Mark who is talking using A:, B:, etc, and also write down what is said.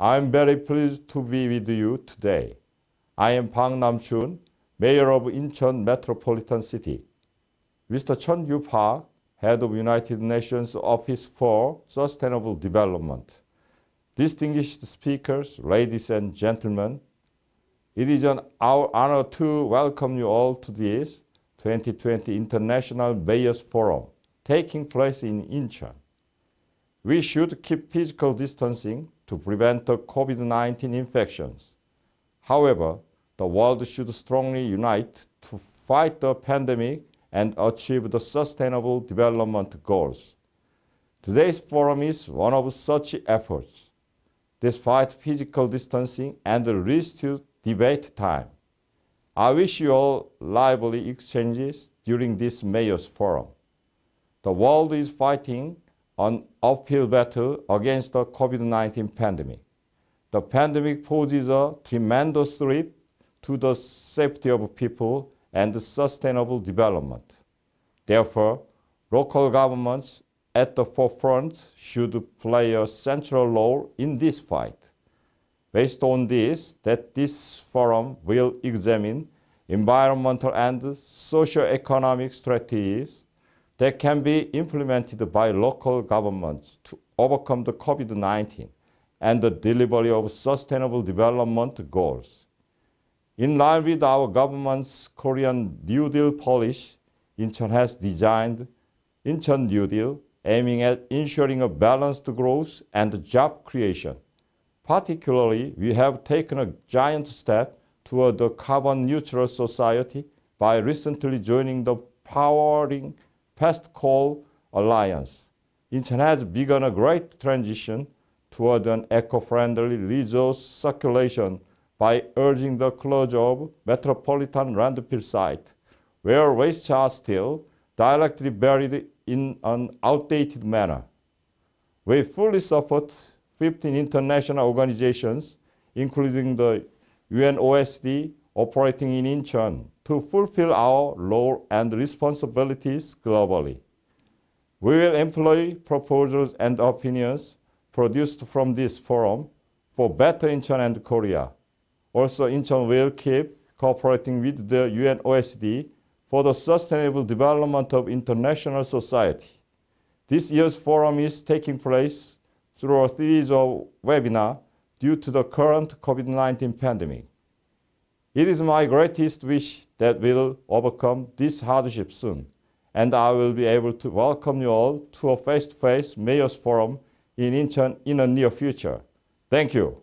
A: I'm very pleased to be with you today. I am Bang Namchun, Mayor of Incheon Metropolitan City. Mr. Chun Yu Park, Head of United Nations Office for Sustainable Development. Distinguished speakers, ladies and gentlemen, it is an our honor to welcome you all to this 2020 International Mayors Forum taking place in Incheon. We should keep physical distancing to prevent the COVID-19 infections. However, the world should strongly unite to fight the pandemic and achieve the sustainable development goals. Today's forum is one of such efforts. Despite physical distancing and reduced debate time, I wish you all lively exchanges during this Mayor's Forum. The world is fighting an uphill battle against the COVID-19 pandemic. The pandemic poses a tremendous threat to the safety of people and sustainable development. Therefore, local governments at the forefront should play a central role in this fight. Based on this, that this forum will examine environmental and socio-economic strategies that can be implemented by local governments to overcome the COVID-19 and the delivery of sustainable development goals. In line with our government's Korean New Deal policy, Incheon has designed Incheon New Deal aiming at ensuring a balanced growth and job creation. Particularly, we have taken a giant step toward a carbon neutral society by recently joining the Powering past coal alliance. Incheon has begun a great transition toward an eco-friendly resource circulation by urging the closure of metropolitan landfill site, where waste are still directly buried in an outdated manner. We fully support 15 international organizations, including the UNOSD operating in Incheon to fulfill our role and responsibilities globally. We will employ proposals and opinions produced from this forum for better Incheon and Korea. Also, Incheon will keep cooperating with the UN for the sustainable development of international society. This year's forum is taking place through a series of webinars due to the current COVID-19 pandemic. It is my greatest wish that we'll overcome this hardship soon, and I will be able to welcome you all to a face-to-face Mayor's Forum in Incheon in the near future. Thank you.